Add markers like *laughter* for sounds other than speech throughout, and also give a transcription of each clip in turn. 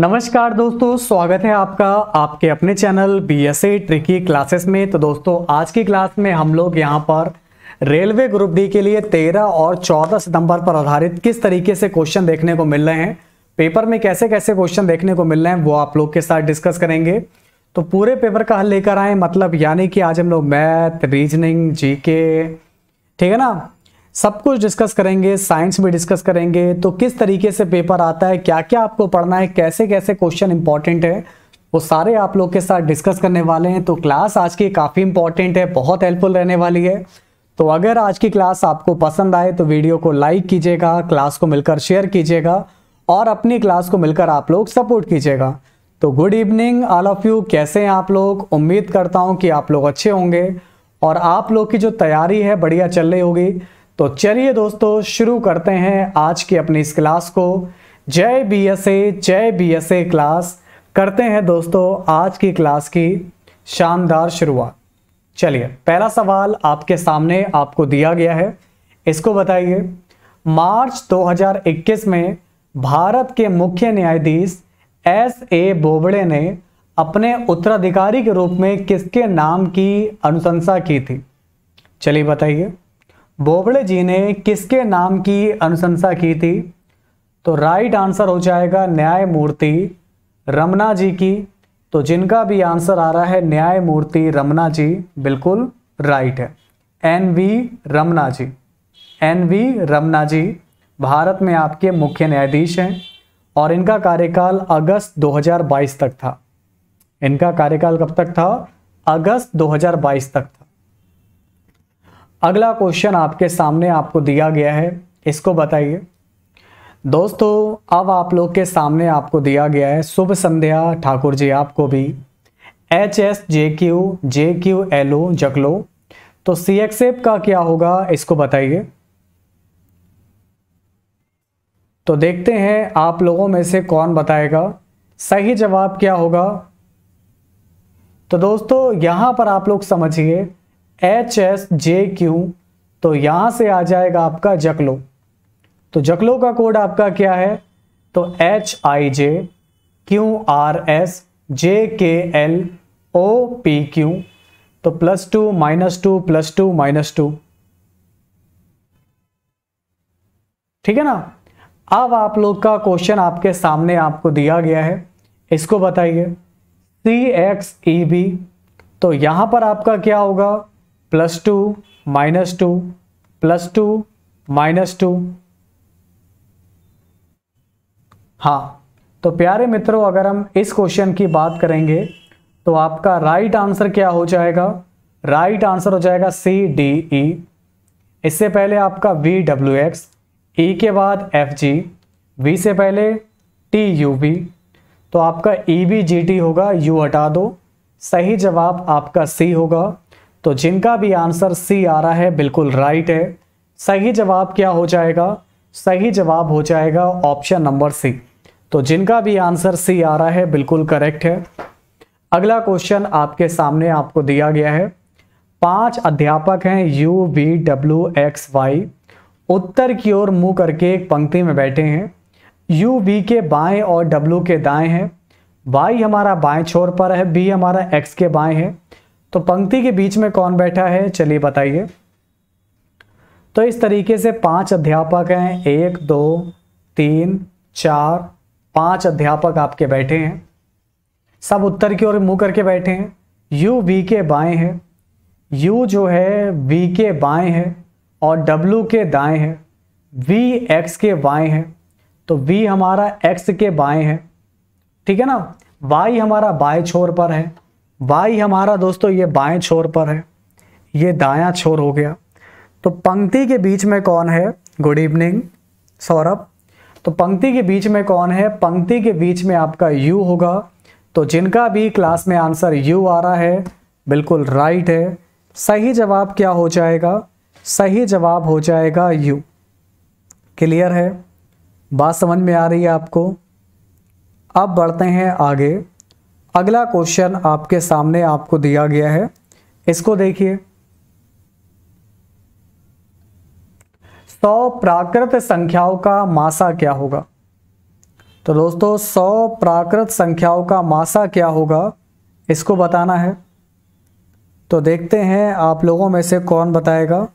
नमस्कार दोस्तों स्वागत है आपका आपके अपने channel B S A Tricky Classes में तो दोस्तों आज की क्लास में हम लोग यहाँ पर रेलवे ग्रुप डी के लिए 13 और 14 सितंबर पर आधारित किस तरीके से क्वेश्चन देखने को मिल रहे हैं पेपर में कैसे कैसे क्वेश्चन देखने को मिल रहे हैं वो आप लोग के साथ डिस्कस करेंगे तो पूरे पेपर का हल लेकर आए मतलब यानी कि आज हम लोग मैथ रीजनिंग जी ठीक है ना सब कुछ डिस्कस करेंगे साइंस भी डिस्कस करेंगे तो किस तरीके से पेपर आता है क्या क्या आपको पढ़ना है कैसे कैसे क्वेश्चन इंपॉर्टेंट है वो सारे आप लोग के साथ डिस्कस करने वाले हैं तो क्लास आज की काफ़ी इंपॉर्टेंट है बहुत हेल्पफुल रहने वाली है तो अगर आज की क्लास आपको पसंद आए तो वीडियो को लाइक कीजिएगा क्लास को मिलकर शेयर कीजिएगा और अपनी क्लास को मिलकर आप लोग सपोर्ट कीजिएगा तो good evening all of you कैसे हैं आप लोग उम्मीद करता हूँ कि आप लोग अच्छे होंगे और आप लोग की जो तैयारी है बढ़िया चल रही होगी तो चलिए दोस्तों शुरू करते हैं आज की अपनी इस क्लास को जय बी एस ए जय बी एस ए क्लास करते हैं दोस्तों आज की क्लास की शानदार शुरुआत चलिए पहला सवाल आपके सामने आपको दिया गया है इसको बताइए मार्च 2021 में भारत के मुख्य न्यायाधीश एस ए बोबड़े ने अपने उत्तराधिकारी के रूप में किसके नाम की अनुशंसा की थी चलिए बताइए बोबड़े जी ने किसके नाम की अनुशंसा की थी तो राइट आंसर हो जाएगा न्यायमूर्ति रमना जी की तो जिनका भी आंसर आ रहा है न्यायमूर्ति रमना जी बिल्कुल राइट है N V Ramana ji N V Ramana ji Bharat में आपके मुख्य न्यायाधीश हैं और इनका कार्यकाल अगस्त 2022 तक था इनका कार्यकाल कब तक था अगस्त 2022 तक था अगला क्वेश्चन आपके सामने आपको दिया गया है इसको बताइए दोस्तों अब आप लोग के सामने आपको दिया गया है शुभ संध्या ठाकुर जी आपको भी H S J Q J Q L O जकलो तो सी एक्सेप का क्या होगा इसको बताइए तो देखते हैं आप लोगों में से कौन बताएगा सही जवाब क्या होगा तो दोस्तों यहां पर आप लोग समझिए एच एस जे क्यू तो यहां से आ जाएगा आपका जकलो तो जकलो का कोड आपका क्या है तो H I J Q R S J K L O P Q तो plus two minus two plus two minus two ठीक है ना अब आप लोग का क्वेश्चन आपके सामने आपको दिया गया है इसको बताइए सी एक्स ई बी तो यहां पर आपका क्या होगा plus two minus two plus two minus two हाँ तो प्यारे मित्रों अगर हम इस क्वेश्चन की बात करेंगे तो आपका राइट आंसर क्या हो जाएगा राइट आंसर हो जाएगा सी डी ई इससे पहले आपका वी डब्ल्यू एक्स ई के बाद एफ जी वी से पहले टी यू बी तो आपका ई बी जी टी होगा यू हटा दो सही जवाब आपका सी होगा तो जिनका भी आंसर सी आ रहा है बिल्कुल राइट है सही जवाब क्या हो जाएगा सही जवाब हो जाएगा ऑप्शन नंबर सी तो जिनका भी आंसर सी आ रहा है बिल्कुल करेक्ट है अगला क्वेश्चन आपके सामने आपको दिया गया है पांच अध्यापक हैं U V W X Y उत्तर की ओर मुंह करके एक पंक्ति में बैठे हैं यू वी के बाएं और डब्ल्यू के दाएं हैं वाई हमारा बाएं छोर पर है बी हमारा एक्स के बाएं है तो पंक्ति के बीच में कौन बैठा है चलिए बताइए तो इस तरीके से पांच अध्यापक हैं एक दो तीन चार पांच अध्यापक आपके बैठे हैं सब उत्तर की ओर मुंह करके बैठे हैं यू वी के बाएं हैं यू जो है वी के बाएं है और डब्लू के दाएं है वी एक्स के बाएं है तो वी हमारा एक्स के बाएं है ठीक है ना वाई हमारा बाएं छोर पर है वाई हमारा दोस्तों ये बाएं छोर पर है ये दायां छोर हो गया तो पंक्ति के बीच में कौन है गुड इवनिंग सौरभ तो पंक्ति के बीच में कौन है पंक्ति के बीच में आपका यू होगा तो जिनका भी क्लास में आंसर यू आ रहा है बिल्कुल राइट है सही जवाब क्या हो जाएगा सही जवाब हो जाएगा यू क्लियर है बात समझ में आ रही है आपको अब बढ़ते हैं आगे अगला क्वेश्चन आपके सामने आपको दिया गया है इसको देखिए सौ प्राकृत संख्याओं का मासा क्या होगा तो दोस्तों सौ प्राकृत संख्याओं का मासा क्या होगा इसको बताना है तो देखते हैं आप लोगों में से कौन बताएगा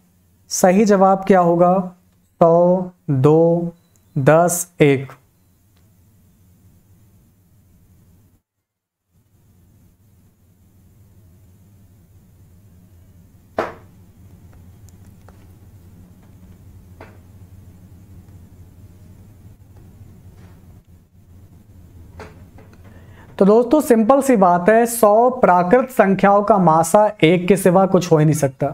सही जवाब क्या होगा सौ दो दस एक तो दोस्तों सिंपल सी बात है सौ प्राकृत संख्याओं का मासा एक के सिवा कुछ हो ही नहीं सकता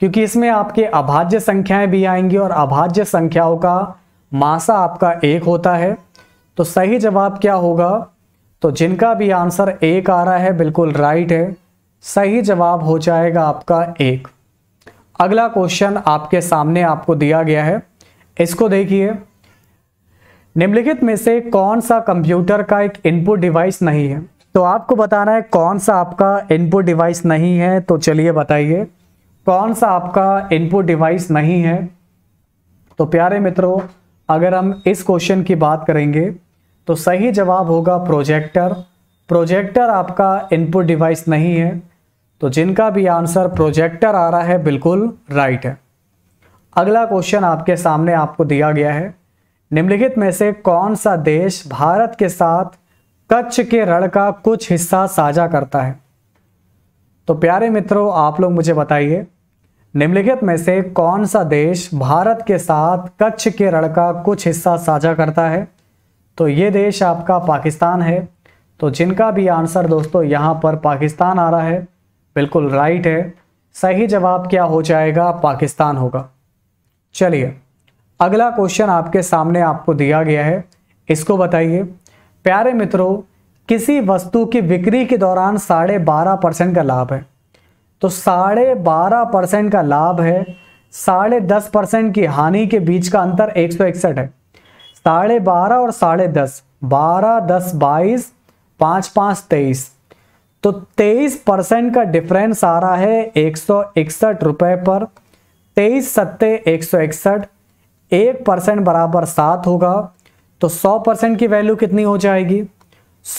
क्योंकि इसमें आपके अभाज्य संख्याएं भी आएंगी और अभाज्य संख्याओं का मासा आपका एक होता है तो सही जवाब क्या होगा तो जिनका भी आंसर एक आ रहा है बिल्कुल राइट है सही जवाब हो जाएगा आपका एक अगला क्वेश्चन आपके सामने आपको दिया गया है इसको देखिए निम्नलिखित में से कौन सा कंप्यूटर का एक इनपुट डिवाइस नहीं है तो आपको बताना है कौन सा आपका इनपुट डिवाइस नहीं है तो चलिए बताइए कौन सा आपका इनपुट डिवाइस नहीं है तो प्यारे मित्रों अगर हम इस क्वेश्चन की बात करेंगे तो सही जवाब होगा प्रोजेक्टर प्रोजेक्टर आपका इनपुट डिवाइस नहीं है तो जिनका भी आंसर प्रोजेक्टर आ रहा है बिल्कुल राइट है अगला क्वेश्चन आपके सामने आपको दिया गया है निम्नलिखित में से कौन सा देश भारत के साथ कच्छ के रण का कुछ हिस्सा साझा करता है तो प्यारे मित्रों आप लोग मुझे बताइए निम्नलिखित में से कौन सा देश भारत के साथ कच्छ के रण का कुछ हिस्सा साझा करता है तो ये देश आपका पाकिस्तान है तो जिनका भी आंसर दोस्तों यहाँ पर पाकिस्तान आ रहा है बिल्कुल राइट है सही जवाब क्या हो जाएगा पाकिस्तान होगा चलिए अगला क्वेश्चन आपके सामने आपको दिया गया है इसको बताइए प्यारे मित्रों किसी वस्तु की बिक्री के दौरान साढ़े बारह परसेंट का लाभ है तो साढ़े बारह परसेंट का लाभ है साढ़े दस परसेंट की हानि के बीच का अंतर एक सौ इकसठ है साढ़े बारह और साढ़े दस बारह दस बाईस पाँच पाँच तेईस तो तेईस परसेंट का डिफरेंस आ रहा है एक सौ इकसठ रुपये पर तेईस सत्ते एक सौ इकसठ एक परसेंट बराबर सात होगा तो सौ परसेंट की वैल्यू कितनी हो जाएगी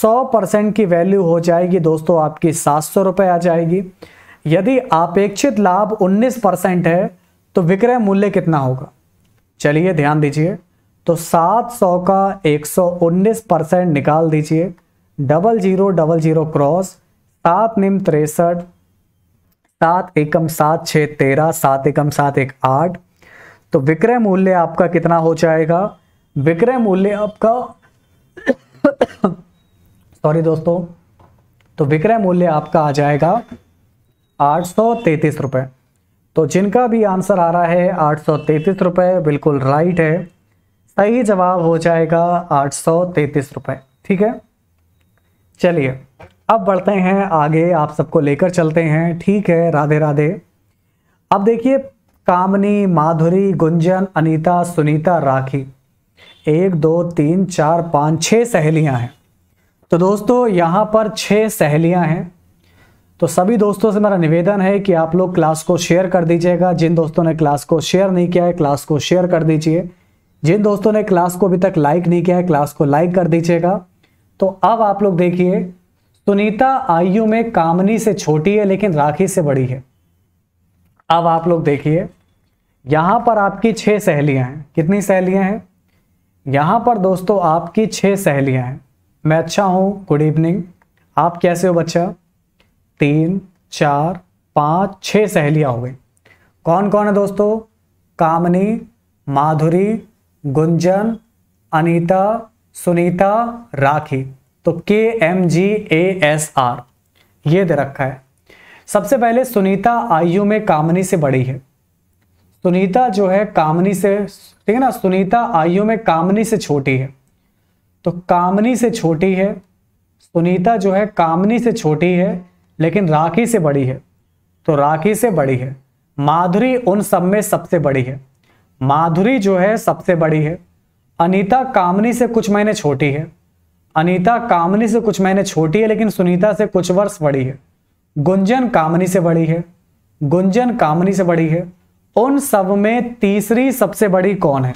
सौ परसेंट की वैल्यू हो जाएगी दोस्तों आपकी सात सौ रुपए आ जाएगी यदि अपेक्षित लाभ उन्नीस परसेंट है तो विक्रय मूल्य कितना होगा चलिए ध्यान दीजिए तो सात सौ का एक सौ उन्नीस परसेंट निकाल दीजिए double zero double zero cross सात निम तिरसठ सात एकम सात छः तेरह सात एकम सात एक आठ तो विक्रय मूल्य आपका कितना हो जाएगा विक्रय मूल्य आपका सॉरी *coughs* दोस्तों तो विक्रय मूल्य आपका आ जाएगा आठ सौ तैतीस रुपये तो जिनका भी आंसर आ रहा है आठ सौ तैतीस बिल्कुल राइट है सही जवाब हो जाएगा आठ सौ तैतीस ठीक है चलिए अब बढ़ते हैं आगे आप सबको लेकर चलते हैं ठीक है राधे राधे अब देखिए कामनी माधुरी गुंजन अनीता सुनीता राखी एक दो तीन चार पाँच छः सहेलियां हैं तो दोस्तों यहाँ पर छः सहेलियां हैं तो सभी दोस्तों से मेरा निवेदन है कि आप लोग क्लास को शेयर कर दीजिएगा जिन दोस्तों ने क्लास को शेयर नहीं किया है क्लास को शेयर कर दीजिए जिन दोस्तों ने क्लास को अभी तक लाइक नहीं किया है क्लास को लाइक कर दीजिएगा तो अब आप लोग देखिए सुनीता आयु में कामनी से छोटी है लेकिन राखी से बड़ी है अब आप लोग देखिए यहाँ पर आपकी छः सहेलियाँ हैं कितनी सहेलियाँ हैं यहाँ पर दोस्तों आपकी छः सहेलियाँ हैं मैं अच्छा हूँ गुड इवनिंग आप कैसे हो बच्चा तीन चार पाँच छह सहेलियाँ हो गई कौन कौन है दोस्तों कामनी माधुरी गुंजन अनीता सुनीता राखी तो K M G A S R ये दे रखा है सबसे पहले सुनीता आयु में कामनी से बड़ी है सुनीता जो है कामनी से ठीक है ना सुनीता आयु में कामनी से छोटी है तो कामनी से छोटी है सुनीता जो है कामनी से छोटी है लेकिन राखी से बड़ी है तो राखी से बड़ी है माधुरी उन सब में सबसे बड़ी है माधुरी जो है सबसे बड़ी है अनीता कामनी से कुछ महीने छोटी है अनीता कामनी से कुछ महीने छोटी है लेकिन सुनीता से कुछ वर्ष बड़ी है गुंजन कामनी से बड़ी है गुंजन कामनी से बड़ी है उन सब में तीसरी सबसे बड़ी कौन है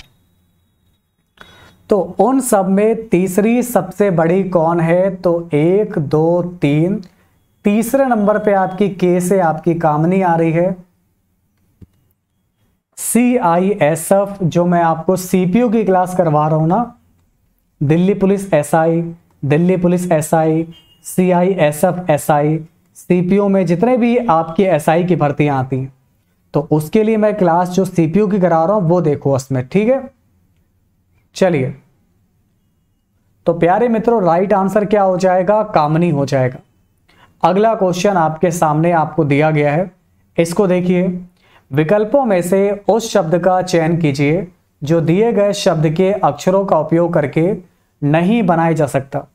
तो उन सब में तीसरी सबसे बड़ी कौन है तो एक दो तीन तीसरे नंबर पे आपकी के से आपकी कामनी आ रही है सी आई एस एफ जो मैं आपको सीपीयू की क्लास करवा रहा हूं ना Delhi police S I Delhi police S I C I S F S I CPU में जितने भी आपकी एस आई की भर्तियां आती हैं तो उसके लिए मैं क्लास जो सीपीयू की करा रहा हूं वो देखो उसमें ठीक है चलिए तो प्यारे मित्रों राइट आंसर क्या हो जाएगा कामनी हो जाएगा अगला क्वेश्चन आपके सामने आपको दिया गया है इसको देखिए विकल्पों में से उस शब्द का चयन कीजिए जो दिए गए शब्द के अक्षरों का उपयोग करके नहीं बनाया जा सकता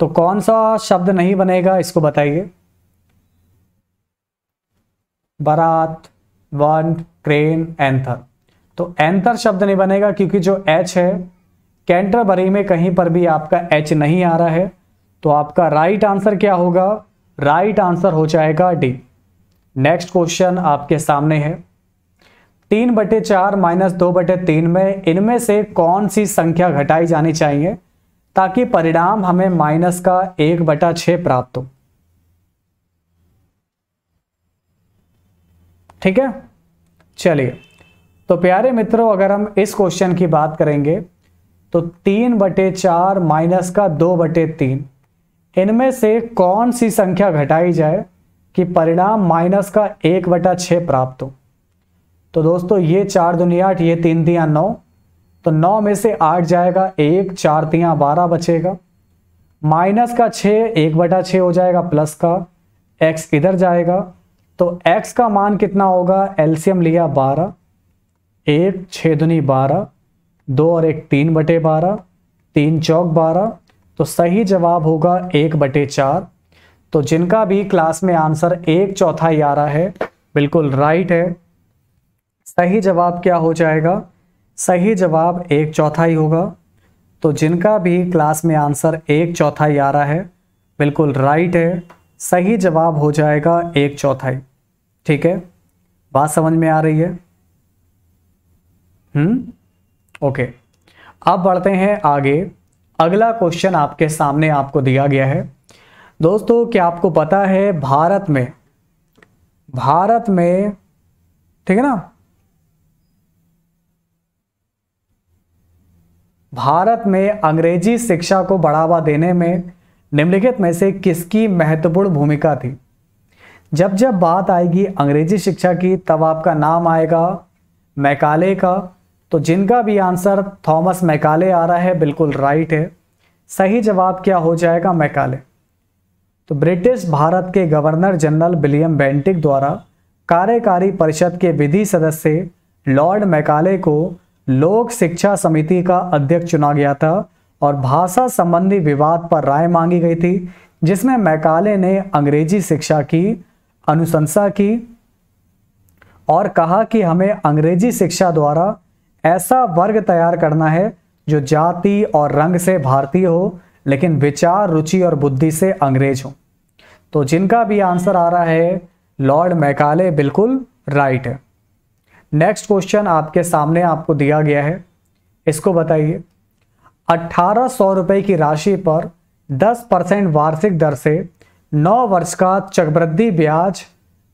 तो कौन सा शब्द नहीं बनेगा इसको बताइए बारात वर्न क्रेन एंथर तो एंथर शब्द नहीं बनेगा क्योंकि जो एच है कैंटरबरी में कहीं पर भी आपका एच नहीं आ रहा है तो आपका राइट right आंसर क्या होगा राइट right आंसर हो जाएगा डी नेक्स्ट क्वेश्चन आपके सामने है तीन बटे चार माइनस दो बटे तीन में इनमें से कौन सी संख्या घटाई जानी चाहिए ताकि परिणाम हमें माइनस का एक बटा छः प्राप्त हो ठीक है चलिए तो प्यारे मित्रों अगर हम इस क्वेश्चन की बात करेंगे तो तीन बटे चार माइनस का दो बटे तीन इनमें से कौन सी संख्या घटाई जाए कि परिणाम माइनस का एक बटा छः प्राप्त हो तो दोस्तों ये चार दुनिया आठ ये तीन दिया नौ तो नौ में से आठ जाएगा एक चार तिया बारह बचेगा माइनस का छः एक बटा छः हो जाएगा प्लस का एक्स इधर जाएगा तो x का मान कितना होगा एल्सियम लिया बारह एक छेदनी 12 बारह दो और एक तीन बटे बारह तीन चौक बारह तो सही जवाब होगा एक बटे चार तो जिनका भी क्लास में आंसर एक चौथा आ रहा है बिल्कुल राइट है सही जवाब क्या हो जाएगा सही जवाब एक चौथा ही होगा तो जिनका भी क्लास में आंसर एक चौथा आ रहा है बिल्कुल राइट है सही जवाब हो जाएगा एक चौथाई ठीक है बात समझ में आ रही है हम्म ओके अब बढ़ते हैं आगे अगला क्वेश्चन आपके सामने आपको दिया गया है दोस्तों क्या आपको पता है भारत में भारत में ठीक है ना भारत में अंग्रेजी शिक्षा को बढ़ावा देने में निम्नलिखित में से किसकी महत्वपूर्ण भूमिका थी जब जब बात आएगी अंग्रेजी शिक्षा की तब आपका नाम आएगा मैकाले का तो जिनका भी आंसर थॉमस मैकाले आ रहा है बिल्कुल राइट है सही जवाब क्या हो जाएगा मैकाले तो ब्रिटिश भारत के गवर्नर जनरल विलियम बेंटिक द्वारा कार्यकारी परिषद के विधि सदस्य लॉर्ड मैकाले को लोक शिक्षा समिति का अध्यक्ष चुना गया था और भाषा संबंधी विवाद पर राय मांगी गई थी जिसमें मैकाले ने अंग्रेजी शिक्षा की अनुशंसा की और कहा कि हमें अंग्रेजी शिक्षा द्वारा ऐसा वर्ग तैयार करना है जो जाति और रंग से भारतीय हो लेकिन विचार रुचि और बुद्धि से अंग्रेज हो तो जिनका भी आंसर आ रहा है लॉर्ड मैकाले बिल्कुल राइट है नेक्स्ट क्वेश्चन आपके सामने आपको दिया गया है इसको बताइए अट्ठारह सौ रुपये की राशि पर 10 परसेंट वार्षिक दर से 9 वर्ष का चक्रवृद्धि ब्याज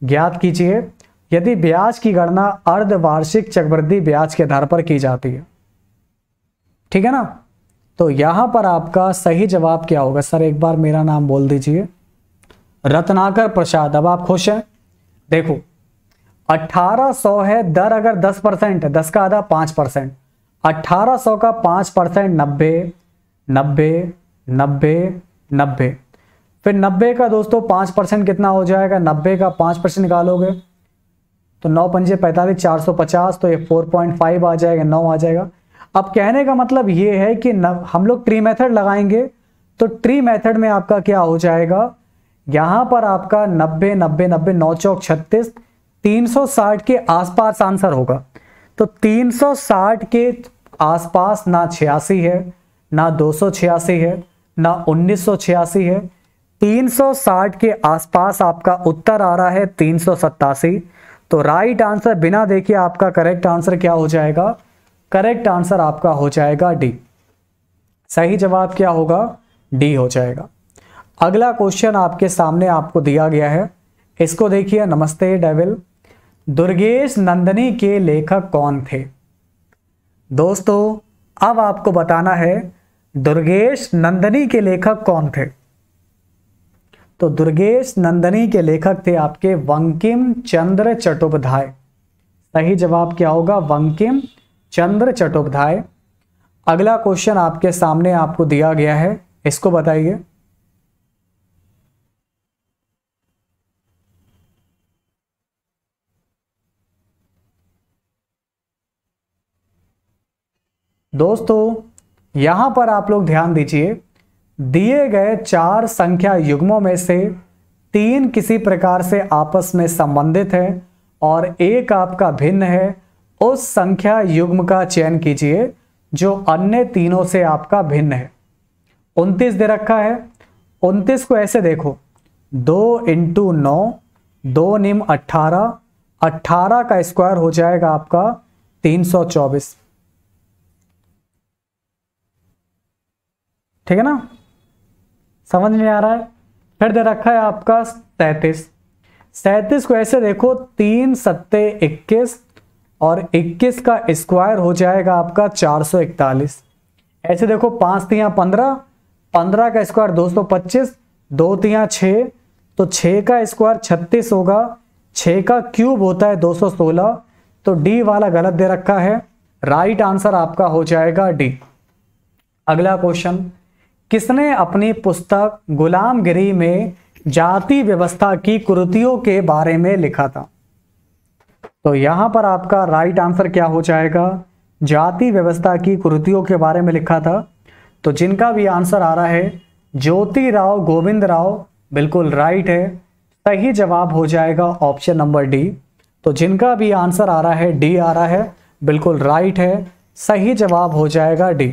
ज्ञात कीजिए यदि ब्याज की गणना अर्धवार्षिक चक्रवृद्धि ब्याज के आधार पर की जाती है ठीक है ना तो यहां पर आपका सही जवाब क्या होगा सर एक बार मेरा नाम बोल दीजिए रत्नाकर प्रसाद अब आप खुश हैं देखो 1800 है दर अगर 10 परसेंट है दस का आधा 5 परसेंट 1800 का पांच परसेंट नब्बे नब्बे नब्बे नब्बे फिर नब्बे का दोस्तों पांच परसेंट कितना हो जाएगा नब्बे का पांच परसेंट निकालोगे तो नौ पंजे पैंतालीस चार सौ पचास तो ये फोर पॉइंट फाइव आ जाएगा नौ आ जाएगा अब कहने का मतलब ये है कि नव, हम लोग ट्री मेथड लगाएंगे तो ट्री मेथड में आपका क्या हो जाएगा यहां पर आपका नब्बे नब्बे नब्बे नौ चौक छत्तीस तीन सौ साठ के आसपास आंसर होगा तो 360 के आसपास ना छियासी है ना दो है ना उन्नीस है 360 के आसपास आपका उत्तर आ रहा है तीन तो राइट आंसर बिना देखिए आपका करेक्ट आंसर क्या हो जाएगा करेक्ट आंसर आपका हो जाएगा डी सही जवाब क्या होगा डी हो जाएगा अगला क्वेश्चन आपके सामने आपको दिया गया है इसको देखिए नमस्ते डेविल दुर्गेश नंदनी के लेखक कौन थे दोस्तों अब आपको बताना है दुर्गेश नंदनी के लेखक कौन थे तो दुर्गेश नंदनी के लेखक थे आपके वंकिम चंद्र चट्टोपाध्याय सही जवाब क्या होगा वंकिम चंद्र चट्टोपाध्याय अगला क्वेश्चन आपके सामने आपको दिया गया है इसको बताइए दोस्तों यहाँ पर आप लोग ध्यान दीजिए दिए गए चार संख्या युग्मों में से तीन किसी प्रकार से आपस में संबंधित है और एक आपका भिन्न है उस संख्या युग्म का चयन कीजिए जो अन्य तीनों से आपका भिन्न है उनतीस दे रखा है उनतीस को ऐसे देखो दो इंटू नौ दो निम अट्ठारह अट्ठारह का स्क्वायर हो जाएगा आपका तीन सौ चौबीस ठीक है ना समझ में आ रहा है फिर दे रखा है आपका तैतीस सैतीस को ऐसे देखो तीन सत्ते इक्कीस और इक्कीस का स्क्वायर हो जाएगा आपका चार सौ इकतालीस ऐसे देखो पांच तिया पंद्रह पंद्रह का स्क्वायर दो सौ पच्चीस दो तिया छ तो छ का स्क्वायर छत्तीस होगा छ का क्यूब होता है दो सौ सोलह तो डी वाला गलत दे रखा है राइट आंसर आपका हो जाएगा डी अगला क्वेश्चन किसने अपनी पुस्तक गुलामगिरी में जाति व्यवस्था की कुरुतियों के बारे में लिखा था तो यहां पर आपका राइट आंसर क्या हो जाएगा जाति व्यवस्था की कुरुतियों के बारे में लिखा था तो जिनका भी आंसर आ रहा है ज्योति राव गोविंद राव बिल्कुल राइट है सही जवाब हो जाएगा ऑप्शन नंबर डी तो जिनका भी आंसर आ रहा है डी आ रहा है बिल्कुल राइट है सही जवाब हो जाएगा डी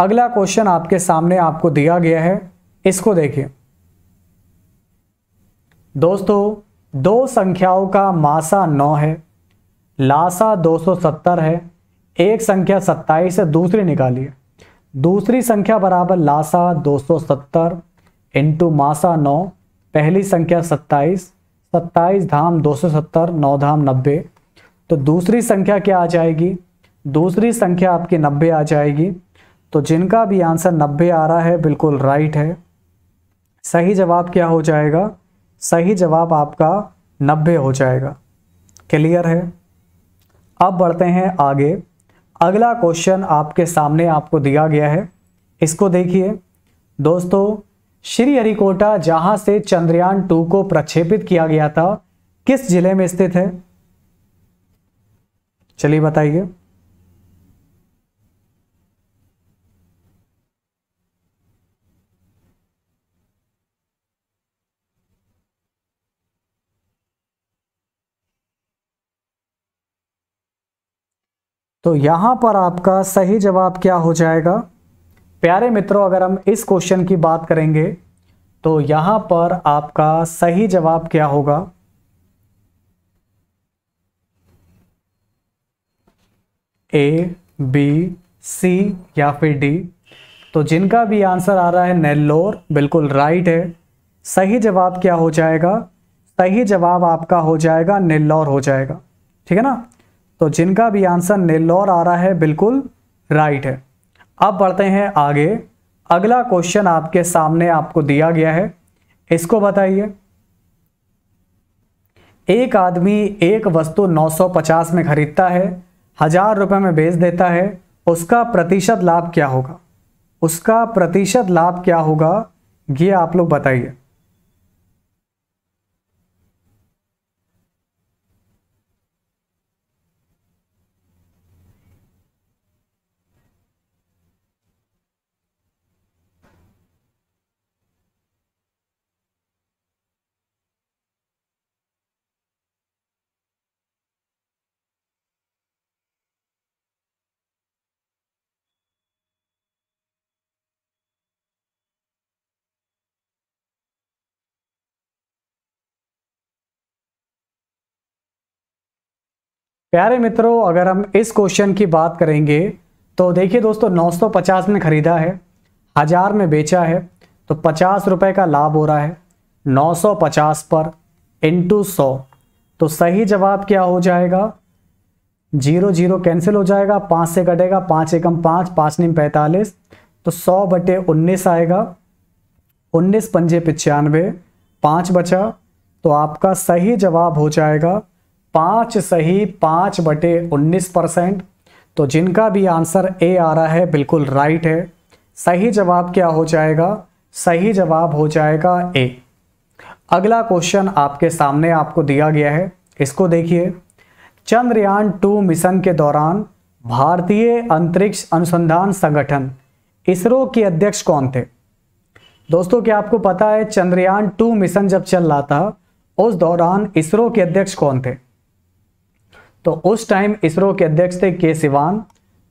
अगला क्वेश्चन आपके सामने आपको दिया गया है इसको देखिए दोस्तों दो संख्याओं का मासा नौ है लासा 270 है एक संख्या 27 है दूसरी निकालिए दूसरी संख्या बराबर लासा 270 इंटू मासा नौ पहली संख्या 27 27 धाम 270 नौ धाम 90 तो दूसरी संख्या क्या आ जाएगी दूसरी संख्या आपकी 90 आ जाएगी तो जिनका भी आंसर नब्बे आ रहा है बिल्कुल राइट है सही जवाब क्या हो जाएगा सही जवाब आपका नब्बे हो जाएगा क्लियर है अब बढ़ते हैं आगे अगला क्वेश्चन आपके सामने आपको दिया गया है इसको देखिए दोस्तों श्री हरिकोटा जहां से चंद्रयान टू को प्रक्षेपित किया गया था किस जिले में स्थित है चलिए बताइए तो यहां पर आपका सही जवाब क्या हो जाएगा प्यारे मित्रों अगर हम इस क्वेश्चन की बात करेंगे तो यहां पर आपका सही जवाब क्या होगा ए बी सी या फिर डी तो जिनका भी आंसर आ रहा है नेल्लोर बिल्कुल राइट है सही जवाब क्या हो जाएगा सही जवाब आपका हो जाएगा नेल्लोर हो जाएगा ठीक है ना तो जिनका भी आंसर नेल्लोर आ रहा है बिल्कुल राइट है अब बढ़ते हैं आगे अगला क्वेश्चन आपके सामने आपको दिया गया है इसको बताइए एक आदमी एक वस्तु 950 में खरीदता है हजार रुपए में बेच देता है उसका प्रतिशत लाभ क्या होगा उसका प्रतिशत लाभ क्या होगा ये आप लोग बताइए प्यारे मित्रों अगर हम इस क्वेश्चन की बात करेंगे तो देखिए दोस्तों 950 में ख़रीदा है हज़ार में बेचा है तो पचास रुपये का लाभ हो रहा है 950 पर इंटू सौ तो सही जवाब क्या हो जाएगा जीरो जीरो कैंसिल हो जाएगा पाँच से कटेगा पाँच एकम पाँच पाँच निम पैंतालीस तो सौ बटे उन्नीस आएगा उन्नीस पंजे पचानवे पाँच बचा तो आपका सही जवाब हो जाएगा पांच सही पांच बटे उन्नीस परसेंट तो जिनका भी आंसर ए आ रहा है बिल्कुल राइट है सही जवाब क्या हो जाएगा सही जवाब हो जाएगा ए अगला क्वेश्चन आपके सामने आपको दिया गया है इसको देखिए चंद्रयान टू मिशन के दौरान भारतीय अंतरिक्ष अनुसंधान संगठन इसरो के अध्यक्ष कौन थे दोस्तों क्या आपको पता है चंद्रयान टू मिशन जब चल रहा था उस दौरान इसरो के अध्यक्ष कौन थे तो उस टाइम इसरो के अध्यक्ष थे के सिवान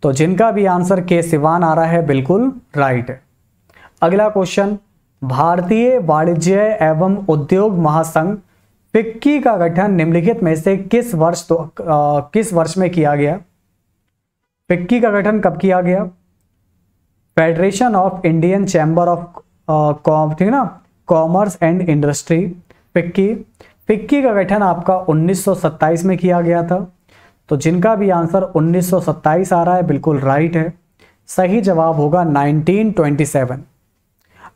तो जिनका भी आंसर के सिवान आ रहा है बिल्कुल राइट अगला क्वेश्चन भारतीय वाणिज्य एवं उद्योग महासंघ फिक्की का गठन निम्नलिखित में से किस वर्ष तो आ, किस वर्ष में किया गया फिक्की का गठन कब किया गया Federation of Indian Chamber of com ठीक ना Commerce and Industry FICCI FICCI का गठन आपका 1927 में किया गया था तो जिनका भी आंसर 1927 आ रहा है बिल्कुल राइट है सही जवाब होगा 1927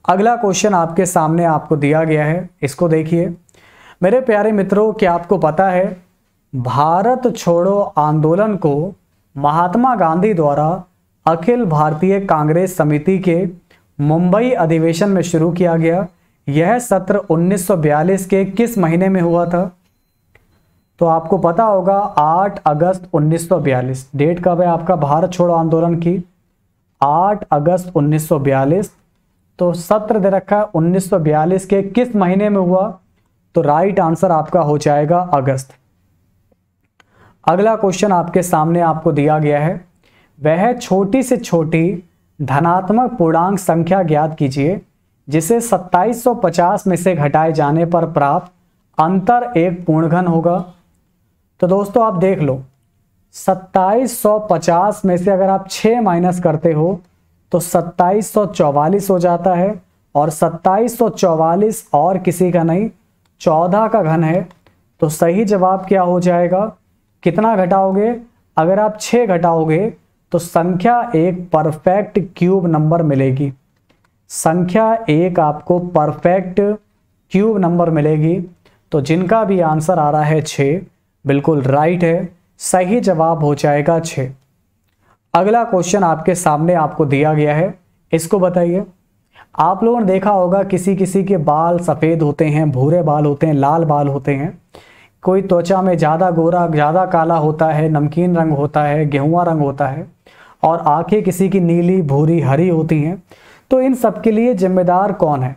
अगला क्वेश्चन आपके सामने आपको दिया गया है इसको देखिए मेरे प्यारे मित्रों क्या आपको पता है भारत छोड़ो आंदोलन को महात्मा गांधी द्वारा अखिल भारतीय कांग्रेस समिति के मुंबई अधिवेशन में शुरू किया गया यह सत्र 1942 के किस महीने में हुआ था तो आपको पता होगा 8 अगस्त 1942 डेट कब है आपका भारत छोड़ो आंदोलन की 8 अगस्त 1942 तो सत्र दे रखा है 1942 के किस महीने में हुआ तो राइट आंसर आपका हो जाएगा अगस्त अगला क्वेश्चन आपके सामने आपको दिया गया है वह छोटी से छोटी धनात्मक पूर्णांक संख्या ज्ञात कीजिए जिसे 2750 में से घटाए जाने पर प्राप्त अंतर एक पूर्णघन होगा तो दोस्तों आप देख लो 2750 में से अगर आप 6 माइनस करते हो तो 2744 हो जाता है और 2744 और किसी का नहीं 14 का घन है तो सही जवाब क्या हो जाएगा कितना घटाओगे अगर आप 6 घटाओगे तो संख्या एक परफेक्ट क्यूब नंबर मिलेगी संख्या एक आपको परफेक्ट क्यूब नंबर मिलेगी तो जिनका भी आंसर आ रहा है छः बिल्कुल राइट है सही जवाब हो जाएगा छ अगला क्वेश्चन आपके सामने आपको दिया गया है इसको बताइए आप लोगों ने देखा होगा किसी किसी के बाल सफ़ेद होते हैं भूरे बाल होते हैं लाल बाल होते हैं कोई त्वचा में ज़्यादा गोरा ज़्यादा काला होता है नमकीन रंग होता है गेहुआ रंग होता है और आंखें किसी की नीली भूरी हरी होती हैं तो इन सब के लिए जिम्मेदार कौन है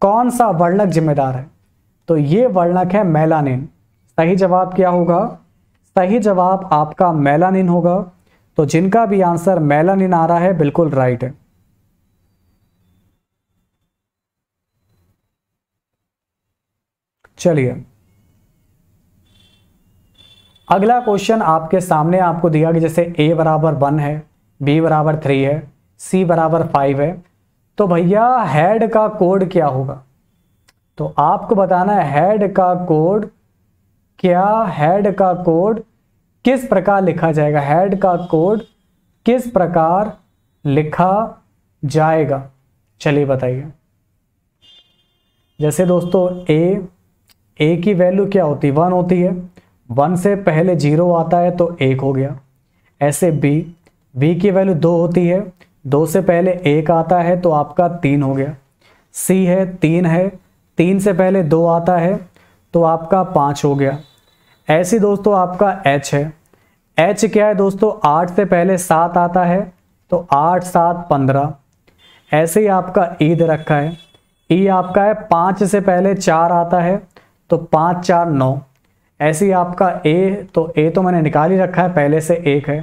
कौन सा वर्णक जिम्मेदार है तो ये वर्णक है मेलानिन सही जवाब क्या होगा सही जवाब आपका मेलानिन होगा तो जिनका भी आंसर मेलानिन आ रहा है बिल्कुल राइट है चलिए अगला क्वेश्चन आपके सामने आपको दिया कि जैसे ए बराबर वन है बी बराबर थ्री है सी बराबर फाइव है तो भैया हेड का कोड क्या होगा तो आपको बताना है हेड का कोड क्या हेड का कोड किस प्रकार लिखा जाएगा हेड का कोड किस प्रकार लिखा जाएगा चलिए बताइए जैसे दोस्तों ए ए की वैल्यू क्या होती है वन होती है वन से पहले जीरो आता है तो एक हो गया ऐसे बी बी की वैल्यू दो होती है दो से पहले एक आता है तो आपका तीन हो गया सी है तीन है तीन से पहले दो आता है तो आपका पाँच हो गया ऐसे दोस्तों आपका एच है एच क्या है दोस्तों आठ से पहले सात आता है तो आठ सात पंद्रह ऐसे ही आपका ईद रखा है ई आपका है पाँच से पहले चार आता है तो पाँच चार नौ ऐसे ही आपका ए तो ए तो मैंने निकाल ही रखा है पहले से एक है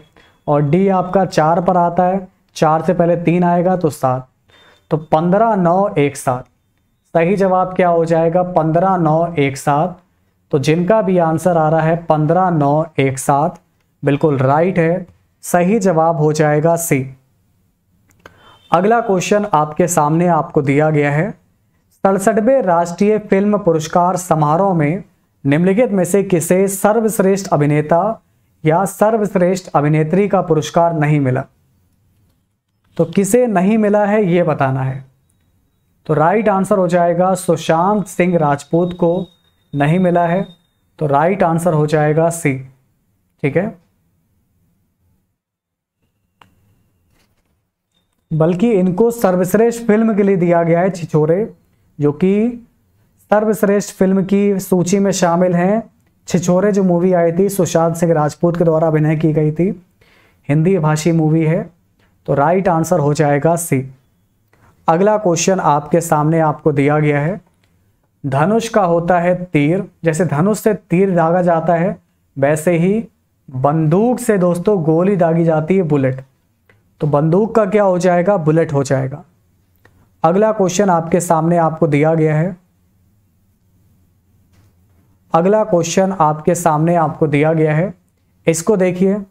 और डी आपका चार पर आता है चार से पहले तीन आएगा तो सात तो पंद्रह नौ एक सात सही जवाब क्या हो जाएगा पंद्रह नौ एक सात तो जिनका भी आंसर आ रहा है पंद्रह नौ एक सात बिल्कुल राइट है सही जवाब हो जाएगा सी अगला क्वेश्चन आपके सामने आपको दिया गया है सड़सठवें राष्ट्रीय फिल्म पुरस्कार समारोह में निम्नलिखित में से किसे सर्वश्रेष्ठ अभिनेता या सर्वश्रेष्ठ अभिनेत्री का पुरस्कार नहीं मिला तो किसे नहीं मिला है ये बताना है तो राइट आंसर हो जाएगा सुशांत सिंह राजपूत को नहीं मिला है तो राइट आंसर हो जाएगा सी ठीक है बल्कि इनको सर्वश्रेष्ठ फिल्म के लिए दिया गया है छिछोरे जो कि सर्वश्रेष्ठ फिल्म की सूची में शामिल हैं छिछोरे जो मूवी आई थी सुशांत सिंह राजपूत के द्वारा अभिनय की गई थी हिंदी भाषी मूवी है तो राइट आंसर हो जाएगा सी अगला क्वेश्चन आपके सामने आपको दिया गया है धनुष का होता है तीर जैसे धनुष से तीर दागा जाता है वैसे ही बंदूक से दोस्तों गोली दागी जाती है बुलेट तो बंदूक का क्या हो जाएगा बुलेट हो जाएगा अगला क्वेश्चन आपके सामने आपको दिया गया है अगला क्वेश्चन आपके सामने आपको दिया गया है इसको देखिए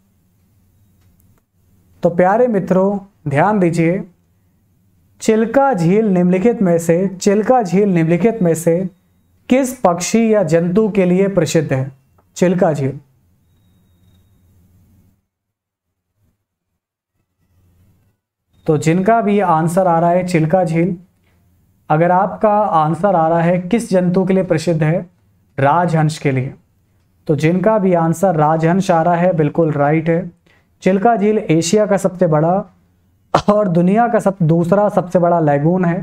तो प्यारे मित्रों ध्यान दीजिए चिल्का झील निम्नलिखित में से चिल्का झील निम्नलिखित में से किस पक्षी या जंतु के लिए प्रसिद्ध है चिल्का झील तो जिनका भी आंसर आ रहा है चिल्का झील अगर आपका आंसर आ रहा है किस जंतु के लिए प्रसिद्ध है राजहंस के लिए तो जिनका भी आंसर राजहंस आ रहा है बिल्कुल राइट है चिल्का झील एशिया का सबसे बड़ा और दुनिया का सब दूसरा सबसे बड़ा लैगून है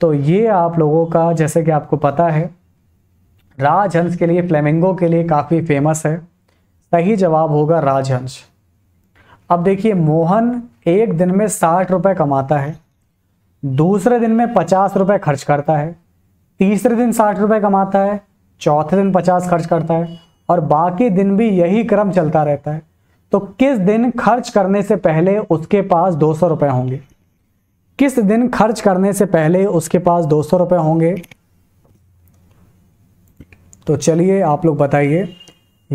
तो ये आप लोगों का जैसे कि आपको पता है राजहंस के लिए फ्लेमिंगो के लिए काफ़ी फेमस है सही जवाब होगा राजहंस अब देखिए मोहन एक दिन में साठ रुपए कमाता है दूसरे दिन में पचास रुपए खर्च करता है तीसरे दिन साठ रुपए कमाता है चौथे दिन पचास खर्च करता है और बाकी दिन भी यही क्रम चलता रहता है तो किस दिन खर्च करने से पहले उसके पास दो सौ रुपये होंगे किस दिन खर्च करने से पहले उसके पास दो सौ रुपये होंगे तो चलिए आप लोग बताइए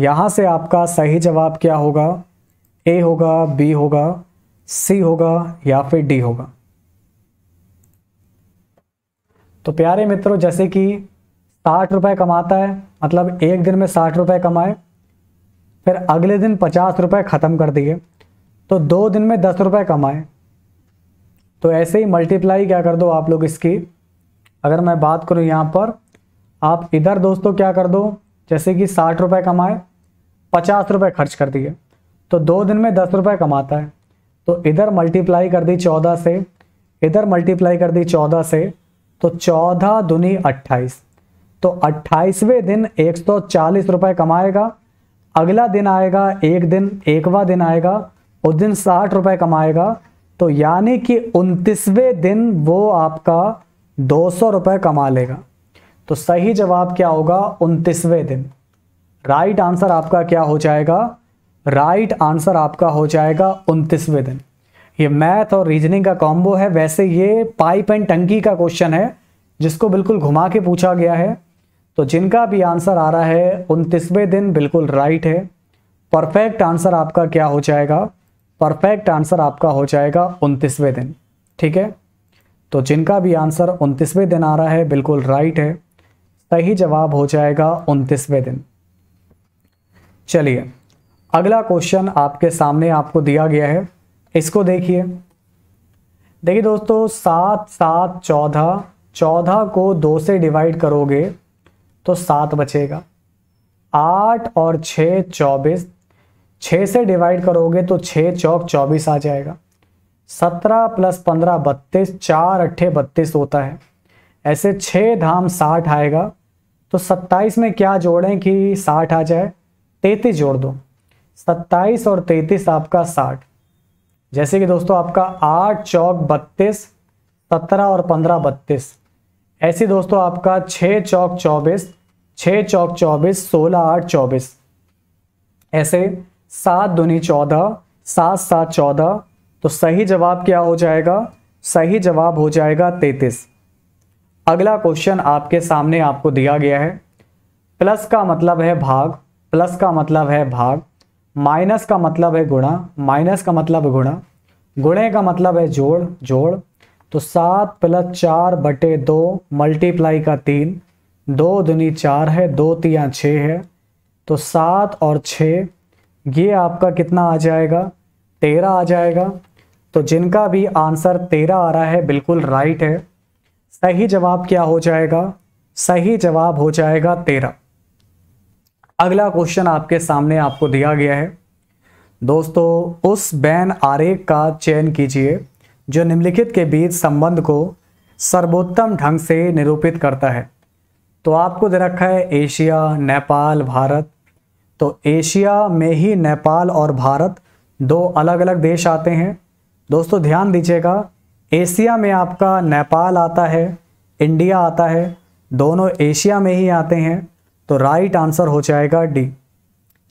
यहाँ से आपका सही जवाब क्या होगा ए होगा बी होगा सी होगा या फिर डी होगा तो प्यारे मित्रों जैसे कि साठ रुपये कमाता है मतलब एक दिन में साठ रुपये कमाए फिर अगले दिन पचास रुपये ख़त्म कर दिए तो दो दिन में दस रुपये कमाए तो ऐसे ही मल्टीप्लाई क्या कर दो आप लोग इसकी अगर मैं बात करूँ यहाँ पर आप इधर दोस्तों क्या कर दो जैसे कि साठ रुपये कमाए पचास रुपये खर्च कर दिए तो दो दिन में दस रुपये कमाता है तो इधर मल्टीप्लाई कर दी चौदह से इधर मल्टीप्लाई कर दी चौदह से तो चौदह दुनी अट्ठाईस तो अट्ठाईसवें दिन एक सौ चालीस रुपये कमाएगा अगला दिन आएगा एक दिन एकवा दिन आएगा उस दिन साठ रुपए कमाएगा तो यानी कि उनतीसवें दिन वो आपका दो सौ रुपये कमा लेगा तो सही जवाब क्या होगा उनतीसवें दिन राइट आंसर आपका क्या हो जाएगा राइट आंसर आपका हो जाएगा उनतीसवें दिन ये मैथ और रीजनिंग का कॉम्बो है वैसे ये पाइप एंड टंकी का क्वेश्चन है जिसको बिल्कुल घुमा के पूछा गया है तो जिनका भी आंसर आ रहा है उनतीसवें दिन बिल्कुल राइट है परफेक्ट आंसर आपका क्या हो जाएगा परफेक्ट आंसर आपका हो जाएगा उनतीसवें दिन ठीक है तो जिनका भी आंसर उनतीसवें दिन आ रहा है बिल्कुल राइट है सही जवाब हो जाएगा उनतीसवें दिन चलिए अगला क्वेश्चन आपके सामने आपको दिया गया है इसको देखिए देखिए दोस्तों सात सात चौदह चौदह को दो से डिवाइड करोगे तो सात बचेगा आठ और छः चौबीस छः से डिवाइड करोगे तो छः चौक चौबीस आ जाएगा सत्रह प्लस पंद्रह बत्तीस चार अट्ठे बत्तीस होता है ऐसे छः धाम साठ आएगा तो सत्ताईस में क्या जोड़ें कि साठ आ जाए तैतीस जोड़ दो सत्ताईस और तैतीस आपका साठ जैसे कि दोस्तों आपका आठ चौक बत्तीस सत्रह और पंद्रह बत्तीस ऐसे दोस्तों आपका छः चौक चौबीस छः चौक चौबीस सोलह आठ चौबीस ऐसे सात दुनी चौदह सात सात चौदह तो सही जवाब क्या हो जाएगा सही जवाब हो जाएगा तैतीस अगला क्वेश्चन आपके सामने आपको दिया गया है प्लस का मतलब है भाग प्लस का मतलब है भाग माइनस का मतलब है गुणा माइनस का मतलब गुणा गुणे का मतलब है जोड़ जोड़ तो सात प्लस चार बटे दो मल्टीप्लाई का तीन दो दुनी चार है दो तिया छः है तो सात और छः ये आपका कितना आ जाएगा तेरह आ जाएगा तो जिनका भी आंसर तेरह आ रहा है बिल्कुल राइट है सही जवाब क्या हो जाएगा सही जवाब हो जाएगा तेरह अगला क्वेश्चन आपके सामने आपको दिया गया है दोस्तों उस बैन आरेख का चयन कीजिए जो निम्नलिखित के बीच संबंध को सर्वोत्तम ढंग से निरूपित करता है तो आपको दे रखा है एशिया नेपाल भारत तो एशिया में ही नेपाल और भारत दो अलग अलग देश आते हैं दोस्तों ध्यान दीजिएगा एशिया में आपका नेपाल आता है इंडिया आता है दोनों एशिया में ही आते हैं तो राइट आंसर हो जाएगा डी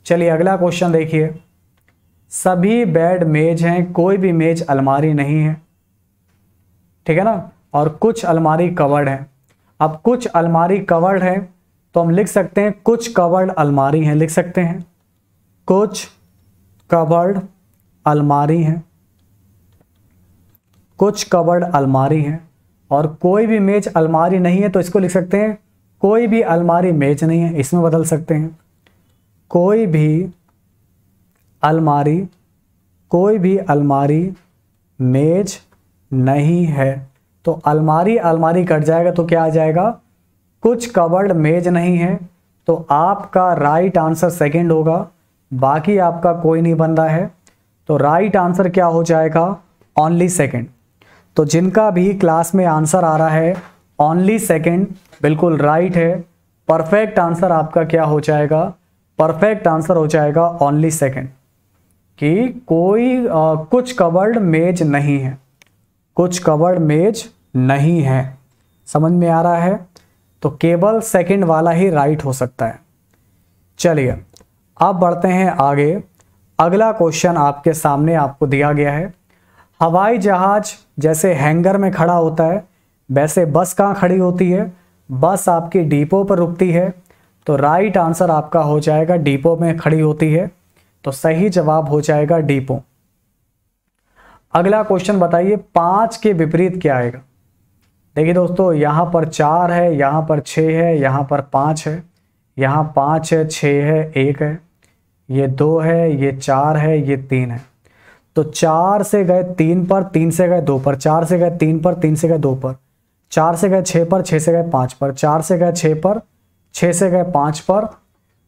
चलिए अगला क्वेश्चन देखिए सभी बेड मेज हैं कोई भी मेज अलमारी नहीं है ठीक है ना और कुछ अलमारी कवर्ड है अब कुछ अलमारी कवर्ड है तो हम लिख सकते हैं कुछ कवर्ड अलमारी हैं लिख सकते हैं कुछ कवर्ड अलमारी हैं कुछ कवर्ड अलमारी हैं और कोई भी मेज अलमारी नहीं है तो इसको लिख सकते हैं कोई भी अलमारी मेज नहीं है इसमें बदल सकते हैं कोई भी अलमारी कोई भी अलमारी मेज नहीं है तो अलमारी अलमारी कट जाएगा तो क्या आ जाएगा कुछ कवर्ड मेज नहीं है तो आपका राइट आंसर सेकेंड होगा बाकी आपका कोई नहीं बन रहा है तो राइट आंसर क्या हो जाएगा ओनली सेकेंड तो जिनका भी क्लास में आंसर आ रहा है ओनली सेकेंड बिल्कुल राइट है परफेक्ट आंसर आपका क्या हो जाएगा परफेक्ट आंसर हो जाएगा ओनली सेकेंड कि कोई आ, कुछ कवर्ड मेज नहीं है कुछ कवर्ड मेज नहीं है समझ में आ रहा है तो केवल सेकंड वाला ही राइट हो सकता है चलिए अब बढ़ते हैं आगे अगला क्वेश्चन आपके सामने आपको दिया गया है हवाई जहाज जैसे हैंगर में खड़ा होता है वैसे बस कहाँ खड़ी होती है बस आपकी डिपो पर रुकती है तो राइट आंसर आपका हो जाएगा डिपो में खड़ी होती है तो सही जवाब हो जाएगा डिपो अगला क्वेश्चन बताइए पाँच के विपरीत क्या आएगा देखिए दोस्तों यहाँ पर चार है यहाँ पर छ है यहाँ पर पाँच है यहाँ पाँच है छ है एक है ये दो है ये चार है ये तीन है तो चार से गए तीन पर तीन से गए दो पर चार से गए तीन पर तीन से गए दो पर चार से गए छः पर छः से गए पाँच पर चार से गए छः पर छः से गए पाँच पर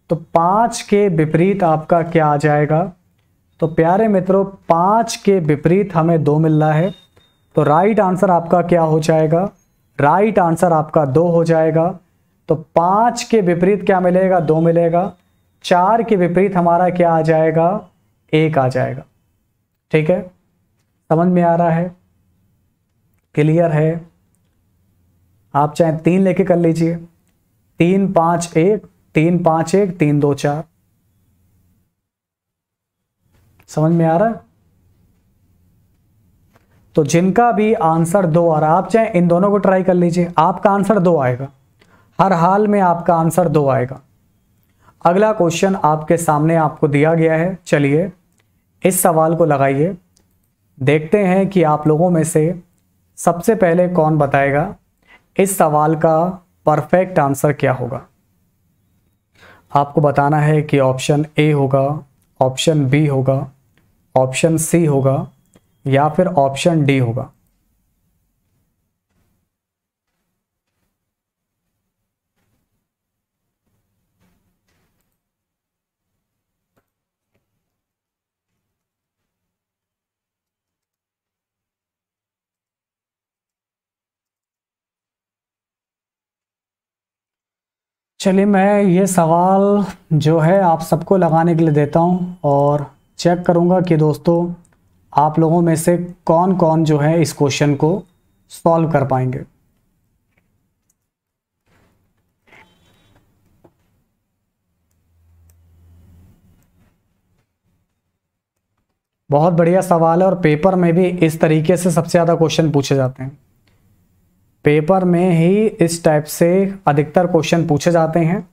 तो पाँच के विपरीत आपका क्या आ जाएगा तो प्यारे मित्रों पांच के विपरीत हमें दो मिल रहा है तो राइट आंसर आपका क्या हो जाएगा राइट आंसर आपका दो हो जाएगा तो पांच के विपरीत क्या मिलेगा दो मिलेगा चार के विपरीत हमारा क्या आ जाएगा एक आ जाएगा ठीक है समझ में आ रहा है क्लियर है आप चाहे तीन लेके कर लीजिए तीन पांच एक तीन पांच एक तीन दो चार समझ में आ रहा है तो जिनका भी आंसर दो और आप चाहे इन दोनों को ट्राई कर लीजिए आपका आंसर दो आएगा हर हाल में आपका आंसर दो आएगा अगला क्वेश्चन आपके सामने आपको दिया गया है चलिए इस सवाल को लगाइए देखते हैं कि आप लोगों में से सबसे पहले कौन बताएगा इस सवाल का परफेक्ट आंसर क्या होगा आपको बताना है कि ऑप्शन ए होगा ऑप्शन बी होगा ऑप्शन सी होगा या फिर ऑप्शन डी होगा चलिए मैं ये सवाल जो है आप सबको लगाने के लिए देता हूँ और चेक करूंगा कि दोस्तों आप लोगों में से कौन कौन जो है इस क्वेश्चन को सॉल्व कर पाएंगे बहुत बढ़िया सवाल है और पेपर में भी इस तरीके से सबसे ज़्यादा क्वेश्चन पूछे जाते हैं पेपर में ही इस टाइप से अधिकतर क्वेश्चन पूछे जाते हैं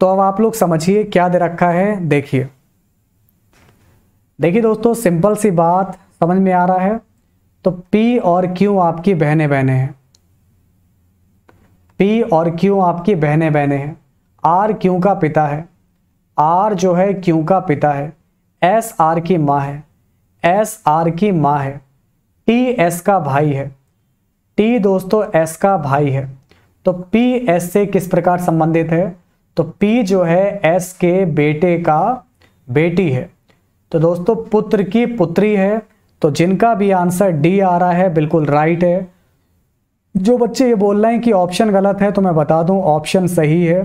तो अब आप लोग समझिए क्या दे रखा है देखिए देखिए दोस्तों सिंपल सी बात समझ में आ रहा है तो पी और Q आपकी बहने बहने हैं पी और Q आपकी बहने बहने हैं आर Q का पिता है आर जो है Q का पिता है एस आर की माँ है एस आर की माँ है टी एस का भाई है टी दोस्तों एस का भाई है तो पी एस से किस प्रकार संबंधित है तो पी जो है एस के बेटे का बेटी है तो दोस्तों पुत्र की पुत्री है तो जिनका भी आंसर डी आ रहा है बिल्कुल राइट है जो बच्चे ये बोल रहे हैं कि ऑप्शन गलत है तो मैं बता दूं ऑप्शन सही है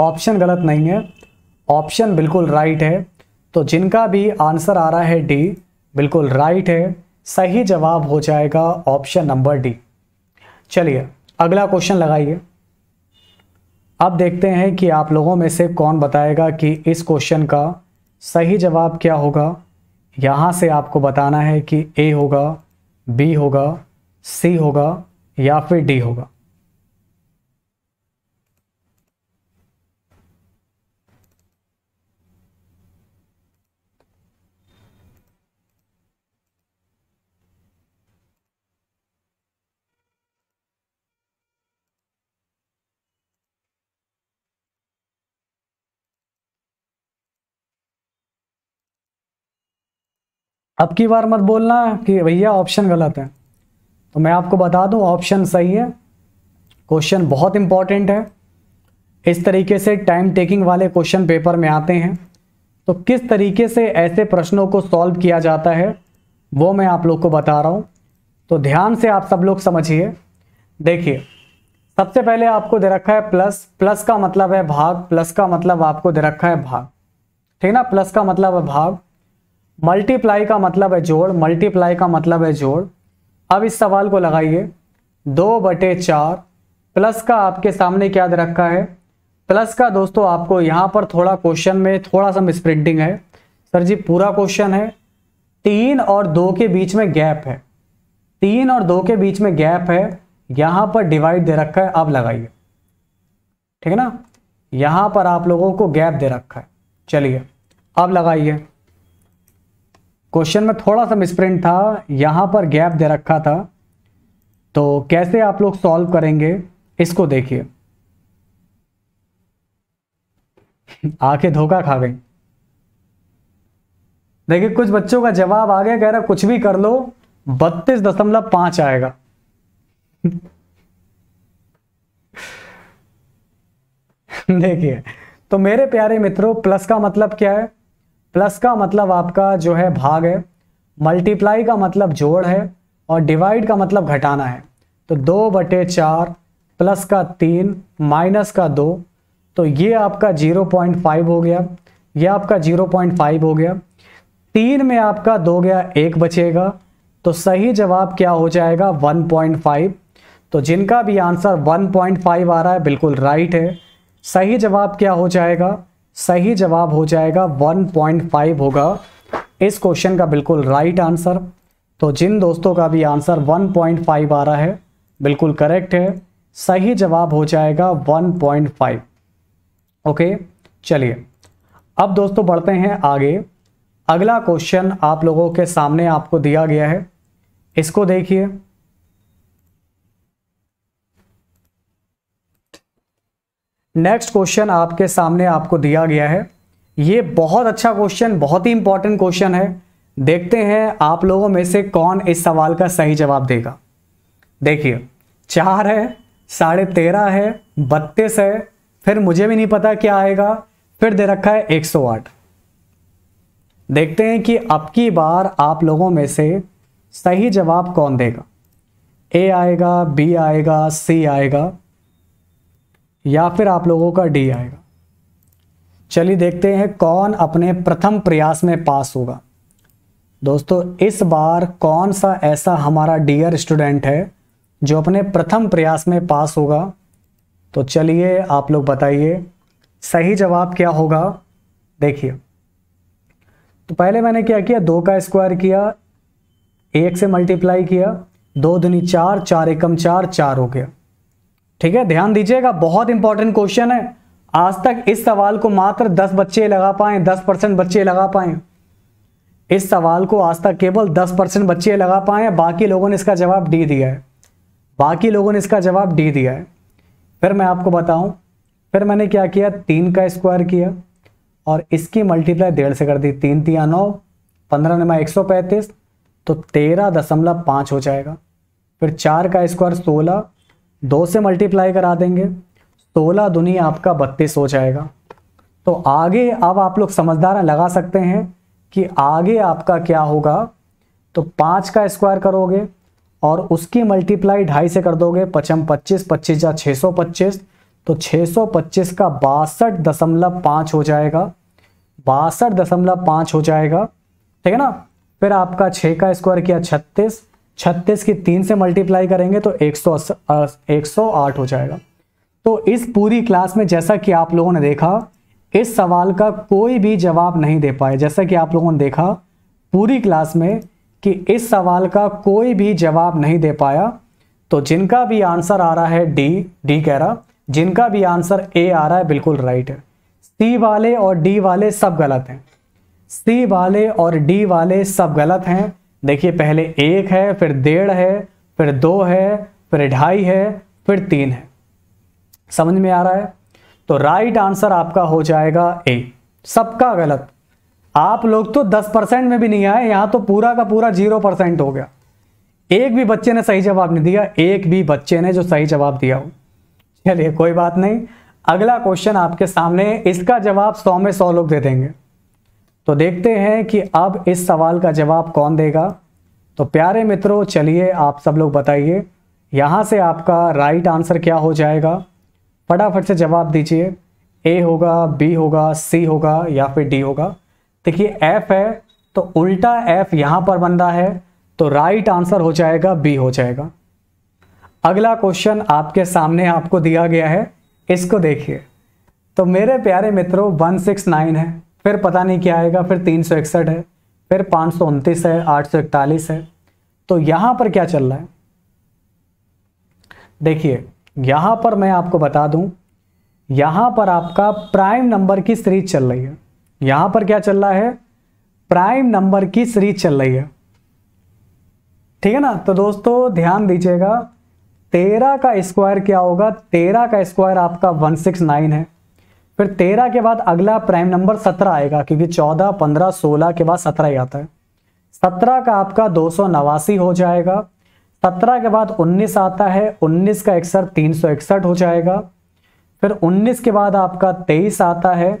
ऑप्शन गलत नहीं है ऑप्शन बिल्कुल राइट है तो जिनका भी आंसर आ रहा है डी बिल्कुल राइट है सही जवाब हो जाएगा ऑप्शन नंबर डी चलिए अगला क्वेश्चन लगाइए अब देखते हैं कि आप लोगों में से कौन बताएगा कि इस क्वेश्चन का सही जवाब क्या होगा यहाँ से आपको बताना है कि ए होगा बी होगा सी होगा या फिर डी होगा अब की बार मत बोलना कि भैया ऑप्शन गलत है तो मैं आपको बता दूं ऑप्शन सही है क्वेश्चन बहुत इंपॉर्टेंट है इस तरीके से टाइम टेकिंग वाले क्वेश्चन पेपर में आते हैं तो किस तरीके से ऐसे प्रश्नों को सॉल्व किया जाता है वो मैं आप लोग को बता रहा हूँ तो ध्यान से आप सब लोग समझिए देखिए सबसे पहले आपको दे रखा है प्लस प्लस का मतलब है भाग प्लस का मतलब आपको दे रखा है भाग ठीक ना प्लस का मतलब है भाग मल्टीप्लाई का मतलब है जोड़ मल्टीप्लाई का मतलब है जोड़ अब इस सवाल को लगाइए दो बटे चार प्लस का आपके सामने क्या दे रखा है प्लस का दोस्तों आपको यहाँ पर थोड़ा क्वेश्चन में थोड़ा सा मिसप्रिंटिंग है सर जी पूरा क्वेश्चन है तीन और दो के बीच में गैप है तीन और दो के बीच में गैप है यहाँ पर डिवाइड दे रखा है अब लगाइए ठीक है ना यहाँ पर आप लोगों को गैप दे रखा है चलिए अब लगाइए क्वेश्चन में थोड़ा सा मिसप्रिंट था यहाँ पर गैप दे रखा था तो कैसे आप लोग सॉल्व करेंगे इसको देखिए आखे धोखा खा गई देखिए कुछ बच्चों का जवाब आ गया कह रहा कुछ भी कर लो बत्तीस दशमलव पांच आएगा *laughs* देखिए तो मेरे प्यारे मित्रों प्लस का मतलब क्या है प्लस का मतलब आपका जो है भाग है मल्टीप्लाई का मतलब जोड़ है और डिवाइड का मतलब घटाना है तो दो बटे चार प्लस का तीन माइनस का दो तो ये आपका जीरो पॉइंट फाइव हो गया ये आपका जीरो पॉइंट फाइव हो गया तीन में आपका दो गया एक बचेगा तो सही जवाब क्या हो जाएगा वन पॉइंट फाइव तो जिनका भी आंसर वन पॉइंट फाइव आ रहा है बिल्कुल राइट है सही जवाब क्या हो जाएगा सही जवाब हो जाएगा 1.5 होगा इस क्वेश्चन का बिल्कुल राइट आंसर तो जिन दोस्तों का भी आंसर 1.5 आ रहा है बिल्कुल करेक्ट है सही जवाब हो जाएगा 1.5 ओके चलिए अब दोस्तों बढ़ते हैं आगे अगला क्वेश्चन आप लोगों के सामने आपको दिया गया है इसको देखिए नेक्स्ट क्वेश्चन आपके सामने आपको दिया गया है ये बहुत अच्छा क्वेश्चन बहुत ही इंपॉर्टेंट क्वेश्चन है देखते हैं आप लोगों में से कौन इस सवाल का सही जवाब देगा देखिए चार है साढ़े तेरह है बत्तीस है फिर मुझे भी नहीं पता क्या आएगा फिर दे रखा है एक सौ आठ देखते हैं कि अब की बार आप लोगों में से सही जवाब कौन देगा ए आएगा बी आएगा सी आएगा या फिर आप लोगों का डी आएगा चलिए देखते हैं कौन अपने प्रथम प्रयास में पास होगा दोस्तों इस बार कौन सा ऐसा हमारा डियर स्टूडेंट है जो अपने प्रथम प्रयास में पास होगा तो चलिए आप लोग बताइए सही जवाब क्या होगा देखिए तो पहले मैंने क्या किया दो का स्क्वायर किया एक से मल्टीप्लाई किया दो धनी चार चार एकम चार चार हो गया ठीक है ध्यान दीजिएगा बहुत इंपॉर्टेंट क्वेश्चन है आज तक इस सवाल को मात्र 10 बच्चे लगा पाए 10 परसेंट बच्चे लगा पाए इस सवाल को आज तक केवल 10 परसेंट बच्चे लगा पाए बाकी लोगों ने इसका जवाब डी दिया है बाकी लोगों ने इसका जवाब डी दिया है फिर मैं आपको बताऊं फिर मैंने क्या किया तीन का स्क्वायर किया और इसकी मल्टीप्लाई डेढ़ से कर दी तीन तिया नौ पंद्रह नमा एक सौ पैंतीस तो तेरह दशमलव पाँच हो जाएगा फिर चार का स्क्वायर सोलह दो से मल्टीप्लाई करा देंगे सोलह दुनी आपका बत्तीस हो जाएगा तो आगे अब आप लोग समझदार लगा सकते हैं कि आगे आपका क्या होगा तो पाँच का स्क्वायर करोगे और उसकी मल्टीप्लाई ढाई से कर दोगे पचम पच्चीस पच्चीस या छः सौ पच्चीस तो छः सौ पच्चीस का बासठ दशमलव पाँच हो जाएगा बासठ दशमलव पाँच हो जाएगा ठीक है ना फिर आपका छः का स्क्वायर किया छत्तीस छत्तीस की तीन से मल्टीप्लाई करेंगे तो एक सौ आठ हो जाएगा तो इस पूरी क्लास में जैसा कि आप लोगों ने देखा इस सवाल का कोई भी जवाब नहीं दे पाए जैसा कि आप लोगों ने देखा पूरी क्लास में कि इस सवाल का कोई भी जवाब नहीं दे पाया तो जिनका भी आंसर आ रहा है डी डी कह रहा जिनका भी आंसर ए आ रहा है बिल्कुल राइट है सी वाले और डी वाले सब गलत हैं सी वाले और डी वाले सब गलत हैं देखिए पहले एक है फिर डेढ़ है फिर दो है फिर ढाई है फिर तीन है समझ में आ रहा है तो राइट आंसर आपका हो जाएगा ए सबका गलत आप लोग तो 10 परसेंट में भी नहीं आए यहां तो पूरा का पूरा जीरो परसेंट हो गया एक भी बच्चे ने सही जवाब नहीं दिया एक भी बच्चे ने जो सही जवाब दिया हो चलिए कोई बात नहीं अगला क्वेश्चन आपके सामने इसका जवाब सौ में सौ लोग दे देंगे तो देखते हैं कि अब इस सवाल का जवाब कौन देगा तो प्यारे मित्रों चलिए आप सब लोग बताइए यहाँ से आपका राइट आंसर क्या हो जाएगा फटाफट से जवाब दीजिए ए होगा बी होगा सी होगा या फिर डी होगा देखिए एफ है तो उल्टा एफ यहाँ पर बन रहा है तो राइट आंसर हो जाएगा बी हो जाएगा अगला क्वेश्चन आपके सामने आपको दिया गया है इसको देखिए तो मेरे प्यारे मित्रों 169 है फिर पता नहीं क्या आएगा फिर तीन सौ इकसठ है फिर पाँच सौ उनतीस है आठ सौ इकतालीस है तो यहाँ पर क्या चल रहा है देखिए यहाँ पर मैं आपको बता दूँ यहाँ पर आपका प्राइम नंबर की सीरीज चल रही है यहाँ पर क्या चल रहा है प्राइम नंबर की सीरीज चल रही है ठीक है ना तो दोस्तों ध्यान दीजिएगा तेरह का स्क्वायर क्या होगा तेरह का स्क्वायर आपका वन सिक्स नाइन है फिर तेरह के बाद अगला प्राइम नंबर सत्रह आएगा क्योंकि चौदह पंद्रह सोलह के बाद सत्रह ही आता है सत्रह का आपका दो सौ नवासी हो जाएगा सत्रह के बाद उन्नीस आता है उन्नीस का अक्सर तीन सौ इकसठ हो जाएगा फिर उन्नीस के बाद आपका तेईस आता है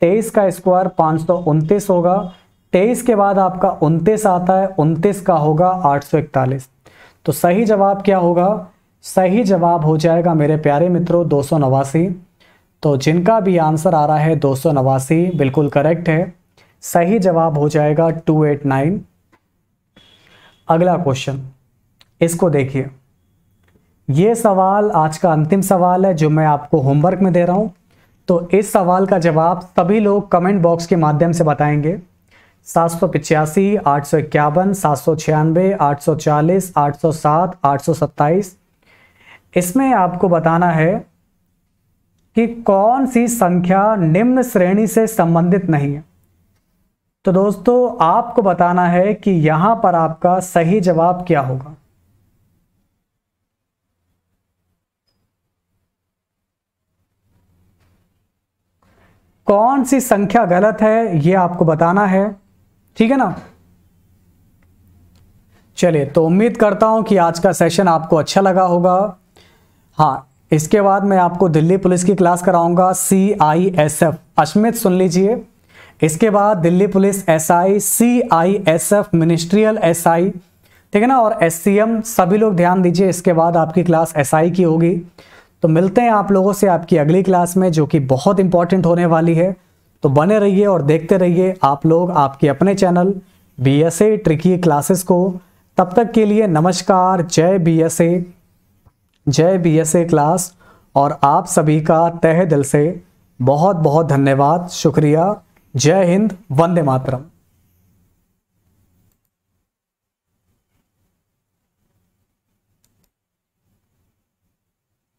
तेईस का स्क्वायर पाँच सौ उनतीस होगा तेईस के बाद आपका उनतीस आता है उनतीस का होगा आठ सौ इकतालीस तो सही जवाब क्या होगा सही जवाब हो जाएगा मेरे प्यारे मित्रों दो सौ नवासी तो जिनका भी आंसर आ रहा है दो बिल्कुल करेक्ट है सही जवाब हो जाएगा 289 अगला क्वेश्चन इसको देखिए ये सवाल आज का अंतिम सवाल है जो मैं आपको होमवर्क में दे रहा हूं तो इस सवाल का जवाब सभी लोग कमेंट बॉक्स के माध्यम से बताएंगे सात सौ पिचासी आठ सौ इक्यावन सात सौ छियानवे आठ सौ चालीस आठ सौ सात आठ सौ सत्ताईस इसमें आपको बताना है कि कौन सी संख्या निम्न श्रेणी से संबंधित नहीं है तो दोस्तों आपको बताना है कि यहां पर आपका सही जवाब क्या होगा कौन सी संख्या गलत है ये आपको बताना है ठीक है ना चलिए तो उम्मीद करता हूं कि आज का सेशन आपको अच्छा लगा होगा हाँ इसके बाद मैं आपको दिल्ली पुलिस की क्लास कराऊंगा C I S F Ashmit सुन लीजिए इसके बाद Delhi police S I C I S F ministerial S I ठीक है ना और एस सी एम सभी लोग ध्यान दीजिए इसके बाद आपकी क्लास एस आई की होगी तो मिलते हैं आप लोगों से आपकी अगली क्लास में जो कि बहुत इंपॉर्टेंट होने वाली है तो बने रहिए और देखते रहिए आप लोग आपके अपने channel B S A Tricky Classes को तब तक के लिए नमस्कार जय बी एस ए जय बी एस ए क्लास और आप सभी का तहे दिल से बहुत बहुत धन्यवाद शुक्रिया जय हिंद वंदे मातरम